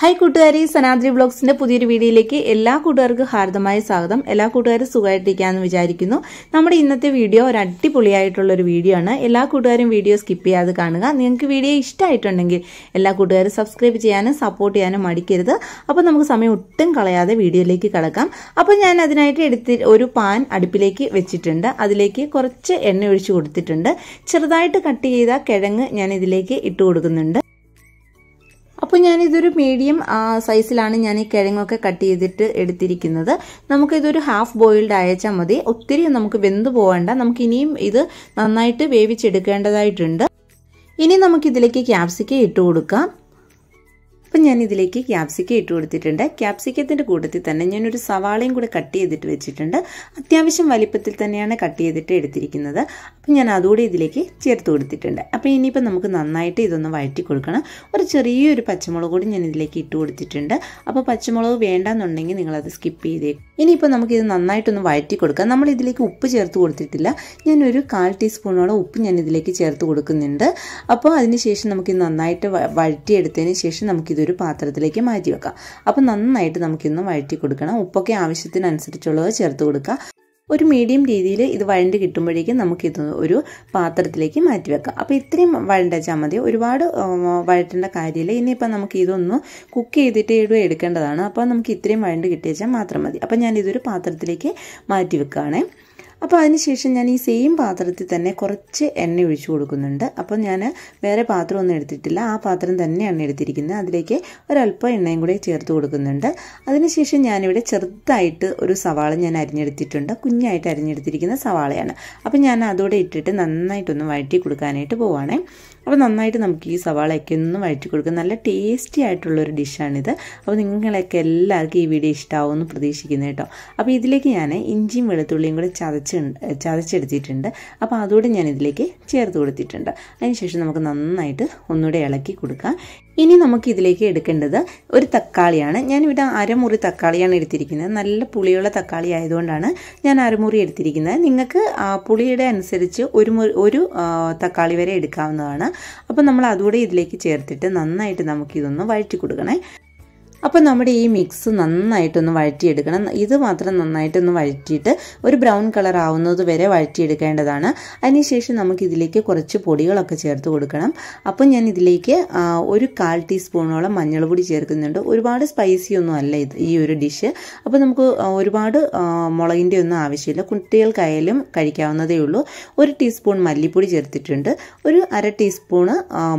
hi കൂട്ടുകാരി സനാദ്രി വ്ളോഗ്സിന്റെ പുതിയൊരു വീഡിയോയിലേക്ക് എല്ലാ കൂട്ടുകാർക്കും ഹാർദമായ സ്വാഗതം എല്ലാ കൂട്ടുകാരും സുഖമായിട്ടിരിക്കാമെന്ന് വിചാരിക്കുന്നു നമ്മുടെ ഇന്നത്തെ വീഡിയോ ഒരു ഒരു വീഡിയോ ആണ് എല്ലാ കൂട്ടുകാരും വീഡിയോ സ്കിപ്പ് ചെയ്യാതെ കാണുക നിങ്ങൾക്ക് വീഡിയോ ഇഷ്ടമായിട്ടുണ്ടെങ്കിൽ എല്ലാ കൂട്ടുകാരും സബ്സ്ക്രൈബ് ചെയ്യാനും സപ്പോർട്ട് ചെയ്യാനും മടിക്കരുത് അപ്പോൾ നമുക്ക് സമയം ഒട്ടും കളയാതെ വീഡിയോയിലേക്ക് കിടക്കാം അപ്പോൾ ഞാൻ അതിനായിട്ട് എടുത്ത് ഒരു പാൻ അടുപ്പിലേക്ക് വെച്ചിട്ടുണ്ട് അതിലേക്ക് കുറച്ച് എണ്ണ ഒഴിച്ചു കൊടുത്തിട്ടുണ്ട് ചെറുതായിട്ട് കട്ട് ചെയ്ത കിഴങ്ങ് ഞാൻ ഇതിലേക്ക് ഇട്ട് കൊടുക്കുന്നുണ്ട് അപ്പോൾ ഞാനിതൊരു മീഡിയം സൈസിലാണ് ഞാൻ ഈ കിഴങ്ങൊക്കെ കട്ട് ചെയ്തിട്ട് എടുത്തിരിക്കുന്നത് നമുക്കിതൊരു ഹാഫ് ബോയിൽഡ് അയച്ചാൽ മതി ഒത്തിരി നമുക്ക് വെന്ത് പോകേണ്ട നമുക്ക് ഇനിയും ഇത് നന്നായിട്ട് വേവിച്ചെടുക്കേണ്ടതായിട്ടുണ്ട് ഇനി നമുക്കിതിലേക്ക് ക്യാപ്സിക്കം ഇട്ട് കൊടുക്കാം അപ്പം ഞാൻ ഇതിലേക്ക് ക്യാപ്സിക്ക ഇട്ട് കൊടുത്തിട്ടുണ്ട് ക്യാപ്സിക്കത്തിൻ്റെ കൂട്ടത്തിൽ തന്നെ ഞാനൊരു സവാളയും കൂടെ കട്ട് ചെയ്തിട്ട് വെച്ചിട്ടുണ്ട് അത്യാവശ്യം വലിപ്പത്തിൽ തന്നെയാണ് കട്ട് ചെയ്തിട്ട് എടുത്തിരിക്കുന്നത് അപ്പം ഞാൻ അതുകൂടെ ഇതിലേക്ക് ചേർത്ത് കൊടുത്തിട്ടുണ്ട് അപ്പോൾ ഇനിയിപ്പം നമുക്ക് നന്നായിട്ട് ഇതൊന്ന് വഴറ്റി കൊടുക്കണം ഒരു ചെറിയൊരു പച്ചമുളക് കൂടി ഞാൻ ഇതിലേക്ക് ഇട്ട് കൊടുത്തിട്ടുണ്ട് അപ്പോൾ പച്ചമുളക് വേണ്ടാന്നുണ്ടെങ്കിൽ നിങ്ങളത് സ്കിപ്പ് ചെയ്തേക്കും ഇനിയിപ്പോൾ നമുക്കിത് നന്നായിട്ടൊന്ന് വഴറ്റി കൊടുക്കാം നമ്മൾ ഇതിലേക്ക് ഉപ്പ് ചേർത്ത് കൊടുത്തിട്ടില്ല ഞാനൊരു കാൽ ടീസ്പൂണോളം ഉപ്പ് ഞാൻ ഇതിലേക്ക് ചേർത്ത് കൊടുക്കുന്നുണ്ട് അപ്പോൾ അതിനുശേഷം നമുക്കിത് നന്നായിട്ട് വഴറ്റിയെടുത്തതിന് ശേഷം നമുക്ക് ഇതൊരു പാത്രത്തിലേക്ക് മാറ്റി വെക്കാം അപ്പോൾ നന്നായിട്ട് നമുക്കിന്ന് വഴറ്റി കൊടുക്കണം ഉപ്പൊക്കെ ആവശ്യത്തിനനുസരിച്ചുള്ളത് ചേർത്ത് കൊടുക്കുക ഒരു മീഡിയം രീതിയിൽ ഇത് വഴണ്ട് കിട്ടുമ്പോഴേക്കും നമുക്കിത് ഒരു പാത്രത്തിലേക്ക് മാറ്റി വെക്കാം അപ്പോൾ ഇത്രയും വഴണ്ടച്ചാൽ മതി ഒരുപാട് വഴറ്റേണ്ട കാര്യമില്ല ഇനിയിപ്പം നമുക്ക് ഇതൊന്ന് കുക്ക് ചെയ്തിട്ട് ഇടുക എടുക്കേണ്ടതാണ് അപ്പോൾ നമുക്ക് ഇത്രയും വഴണ്ട് കിട്ടിയാൽ മാത്രം മതി അപ്പോൾ ഞാനിതൊരു പാത്രത്തിലേക്ക് മാറ്റി വെക്കുകയാണേ അപ്പോൾ അതിനുശേഷം ഞാൻ ഈ സെയിം പാത്രത്തിൽ തന്നെ കുറച്ച് എണ്ണ ഒഴിച്ചു കൊടുക്കുന്നുണ്ട് അപ്പോൾ ഞാൻ വേറെ പാത്രമൊന്നും എടുത്തിട്ടില്ല ആ പാത്രം തന്നെയാണ് എടുത്തിരിക്കുന്നത് അതിലേക്ക് ഒരല്പം എണ്ണയും കൂടി ചേർത്ത് കൊടുക്കുന്നുണ്ട് അതിനുശേഷം ഞാനിവിടെ ചെറുതായിട്ട് ഒരു സവാള ഞാൻ അരിഞ്ഞെടുത്തിട്ടുണ്ട് കുഞ്ഞായിട്ട് അരിഞ്ഞെടുത്തിരിക്കുന്ന സവാളയാണ് അപ്പോൾ ഞാൻ അതോടെ ഇട്ടിട്ട് നന്നായിട്ടൊന്ന് വഴറ്റി കൊടുക്കാനായിട്ട് പോവുകയാണെങ്കിൽ അപ്പോൾ നന്നായിട്ട് നമുക്ക് ഈ സവാളയൊക്കെ ഒന്ന് വഴറ്റി കൊടുക്കാം നല്ല ടേസ്റ്റി ആയിട്ടുള്ളൊരു ഡിഷാണിത് അപ്പോൾ നിങ്ങളൊക്കെ എല്ലാവർക്കും ഈ വീഡിയോ ഇഷ്ടമാവുമെന്ന് പ്രതീക്ഷിക്കുന്നത് കേട്ടോ അപ്പോൾ ഇതിലേക്ക് ഞാൻ ഇഞ്ചിയും വെളുത്തുള്ളിയും കൂടെ ചതച്ച് ചതച്ചെടുത്തിട്ടുണ്ട് അപ്പോൾ അതുകൂടെ ഞാൻ ഇതിലേക്ക് ചേർത്ത് കൊടുത്തിട്ടുണ്ട് അതിനുശേഷം നമുക്ക് നന്നായിട്ട് ഒന്നുകൂടെ ഇളക്കി കൊടുക്കാം ഇനി നമുക്ക് ഇതിലേക്ക് എടുക്കേണ്ടത് ഒരു തക്കാളിയാണ് ഞാനിവിടെ അരമുറി തക്കാളിയാണ് എടുത്തിരിക്കുന്നത് നല്ല പുളിയുള്ള തക്കാളി ആയതുകൊണ്ടാണ് ഞാൻ അരമുറി എടുത്തിരിക്കുന്നത് നിങ്ങൾക്ക് പുളിയുടെ അനുസരിച്ച് ഒരു ഒരു തക്കാളി വരെ എടുക്കാവുന്നതാണ് അപ്പോൾ നമ്മൾ അതുകൂടെ ഇതിലേക്ക് ചേർത്തിട്ട് നന്നായിട്ട് നമുക്കിതൊന്ന് വഴറ്റി കൊടുക്കണേ അപ്പോൾ നമ്മുടെ ഈ മിക്സ് നന്നായിട്ടൊന്ന് വഴറ്റിയെടുക്കണം ഇത് മാത്രം നന്നായിട്ടൊന്ന് വഴറ്റിയിട്ട് ഒരു ബ്രൗൺ കളർ ആവുന്നത് വരെ വഴറ്റിയെടുക്കേണ്ടതാണ് അതിനുശേഷം നമുക്ക് ഇതിലേക്ക് കുറച്ച് പൊടികളൊക്കെ ചേർത്ത് കൊടുക്കണം അപ്പോൾ ഞാൻ ഇതിലേക്ക് ഒരു കാൽ ടീസ്പൂണോളം മഞ്ഞൾപ്പൊടി ചേർക്കുന്നുണ്ട് ഒരുപാട് സ്പൈസി ഒന്നും അല്ല ഇത് ഈ ഒരു ഡിഷ് അപ്പോൾ നമുക്ക് ഒരുപാട് മുളകിൻ്റെ ഒന്നും ആവശ്യമില്ല കുട്ടികൾക്കായാലും കഴിക്കാവുന്നതേ ഉള്ളൂ ഒരു ടീസ്പൂൺ മല്ലിപ്പൊടി ചേർത്തിട്ടുണ്ട് ഒരു അര ടീസ്പൂണ്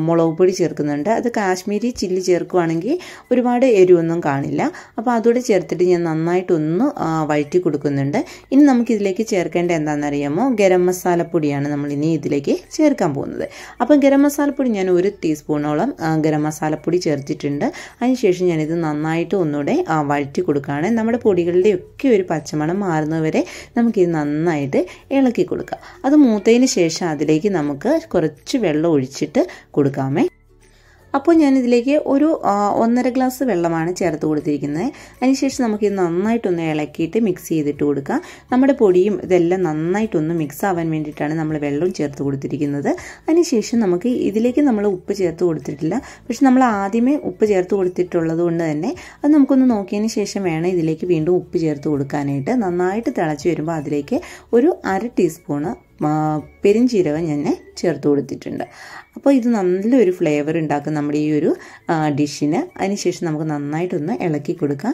മുളക് പൊടി ചേർക്കുന്നുണ്ട് അത് കാശ്മീരി ചില്ലി ചേർക്കുവാണെങ്കിൽ ഒരുപാട് ഒന്നും കാണില്ല അപ്പോൾ അതുകൂടെ ചേർത്തിട്ട് ഞാൻ നന്നായിട്ടൊന്ന് വഴറ്റി കൊടുക്കുന്നുണ്ട് ഇനി നമുക്കിതിലേക്ക് ചേർക്കേണ്ട എന്താണെന്നറിയാമോ ഗരം മസാലപ്പൊടിയാണ് നമ്മൾ ഇനി ഇതിലേക്ക് ചേർക്കാൻ പോകുന്നത് അപ്പം ഗരം മസാലപ്പൊടി ഞാൻ ഒരു ടീസ്പൂണോളം ഗരം മസാലപ്പൊടി ചേർത്തിട്ടുണ്ട് അതിനുശേഷം ഞാനിത് നന്നായിട്ട് ഒന്നുകൂടെ വഴറ്റി കൊടുക്കുകയാണ് നമ്മുടെ പൊടികളുടെ ഒക്കെ ഒരു പച്ചമണം മാറുന്നവരെ നമുക്കിത് നന്നായിട്ട് ഇളക്കി കൊടുക്കുക അത് മൂത്തതിന് ശേഷം അതിലേക്ക് നമുക്ക് കുറച്ച് വെള്ളം ഒഴിച്ചിട്ട് കൊടുക്കാമേ അപ്പോൾ ഞാനിതിലേക്ക് ഒരു ഒന്നര ഗ്ലാസ് വെള്ളമാണ് ചേർത്ത് കൊടുത്തിരിക്കുന്നത് അതിനുശേഷം നമുക്കിത് നന്നായിട്ടൊന്ന് ഇളക്കിയിട്ട് മിക്സ് ചെയ്തിട്ട് കൊടുക്കുക നമ്മുടെ പൊടിയും ഇതെല്ലാം നന്നായിട്ടൊന്ന് മിക്സ് ആവാൻ വേണ്ടിയിട്ടാണ് നമ്മൾ വെള്ളം ചേർത്ത് കൊടുത്തിരിക്കുന്നത് അതിനുശേഷം നമുക്ക് ഇതിലേക്ക് നമ്മൾ ഉപ്പ് ചേർത്ത് കൊടുത്തിട്ടില്ല പക്ഷെ നമ്മൾ ആദ്യമേ ഉപ്പ് ചേർത്ത് കൊടുത്തിട്ടുള്ളത് കൊണ്ട് തന്നെ അത് നമുക്കൊന്ന് നോക്കിയതിന് ശേഷം വേണം ഇതിലേക്ക് വീണ്ടും ഉപ്പ് ചേർത്ത് കൊടുക്കാനായിട്ട് നന്നായിട്ട് തിളച്ച് വരുമ്പോൾ അതിലേക്ക് ഒരു അര ടീസ്പൂണ് പെരിഞ്ചീരകം ഞാൻ ചേർത്ത് കൊടുത്തിട്ടുണ്ട് അപ്പോൾ ഇത് നല്ലൊരു ഫ്ലേവർ ഉണ്ടാക്കും നമ്മുടെ ഈ ഒരു ഡിഷിന് അതിനുശേഷം നമുക്ക് നന്നായിട്ടൊന്ന് ഇളക്കി കൊടുക്കാം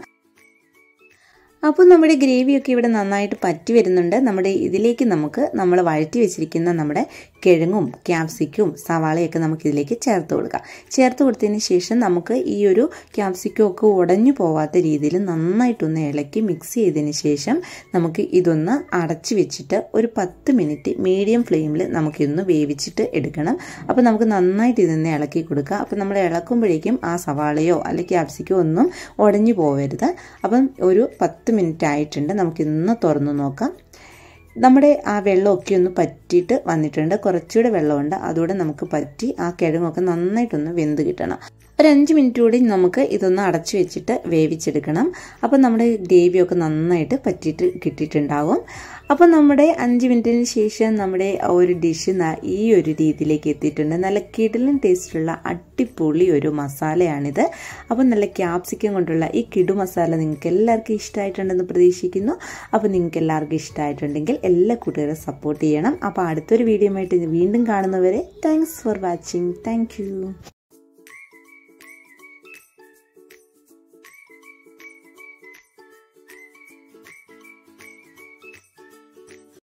അപ്പോൾ നമ്മുടെ ഗ്രേവിയൊക്കെ ഇവിടെ നന്നായിട്ട് പറ്റി വരുന്നുണ്ട് നമ്മുടെ ഇതിലേക്ക് നമുക്ക് നമ്മൾ വഴറ്റി വെച്ചിരിക്കുന്ന നമ്മുടെ കിഴങ്ങും ക്യാപ്സിക്കും സവാളയൊക്കെ നമുക്ക് ഇതിലേക്ക് ചേർത്ത് കൊടുക്കാം ചേർത്ത് കൊടുത്തതിന് ശേഷം നമുക്ക് ഈ ഒരു ക്യാപ്സിക്കും ഒക്കെ ഉടഞ്ഞു പോവാത്ത രീതിയിൽ നന്നായിട്ടൊന്ന് ഇളക്കി മിക്സ് ചെയ്തതിന് ശേഷം നമുക്ക് ഇതൊന്ന് അടച്ച് വെച്ചിട്ട് ഒരു പത്ത് മിനിറ്റ് മീഡിയം ഫ്ലെയിമിൽ നമുക്കിതൊന്ന് വേവിച്ചിട്ട് എടുക്കണം അപ്പോൾ നമുക്ക് നന്നായിട്ട് ഇതൊന്ന് ഇളക്കി കൊടുക്കുക അപ്പോൾ നമ്മൾ ഇളക്കുമ്പോഴേക്കും ആ സവാളയോ അല്ലെങ്കിൽ ക്യാപ്സിക്കോ ഒന്നും ഉടഞ്ഞു പോവരുത് അപ്പം ഒരു പത്ത് മിനിറ്റ് ആയിട്ടുണ്ട് നമുക്കിന്ന് തുറന്നു നോക്കാം നമ്മുടെ ആ വെള്ളമൊക്കെ ഒന്ന് പറ്റിയിട്ട് വന്നിട്ടുണ്ട് കുറച്ചുകൂടെ വെള്ളമുണ്ട് അതുകൂടെ നമുക്ക് പറ്റി ആ കിഴങ്ങൊക്കെ നന്നായിട്ടൊന്ന് വെന്ത് കിട്ടണം ഒരു അഞ്ച് മിനിറ്റ് കൂടി നമുക്ക് ഇതൊന്ന് അടച്ചു വെച്ചിട്ട് വേവിച്ചെടുക്കണം അപ്പം നമ്മുടെ ഗ്രേവിയൊക്കെ നന്നായിട്ട് പറ്റിയിട്ട് കിട്ടിയിട്ടുണ്ടാവും അപ്പോൾ നമ്മുടെ അഞ്ച് മിനിറ്റിന് ശേഷം നമ്മുടെ ഒരു ഡിഷ് ഈ ഒരു രീതിയിലേക്ക് എത്തിയിട്ടുണ്ട് നല്ല കിടിലും ടേസ്റ്റുള്ള അടിപൊളി ഒരു മസാലയാണിത് അപ്പോൾ നല്ല ക്യാപ്സിക്കം കൊണ്ടുള്ള ഈ കിടു മസാല നിങ്ങൾക്ക് എല്ലാവർക്കും ഇഷ്ടമായിട്ടുണ്ടെന്ന് പ്രതീക്ഷിക്കുന്നു അപ്പോൾ നിങ്ങൾക്ക് എല്ലാവർക്കും ഇഷ്ടമായിട്ടുണ്ടെങ്കിൽ എല്ലാ കൂട്ടുകാരും സപ്പോർട്ട് ചെയ്യണം അപ്പോൾ അടുത്തൊരു വീഡിയോ ആയിട്ട് വീണ്ടും കാണുന്നവരെ താങ്ക്സ് ഫോർ വാച്ചിങ് താങ്ക്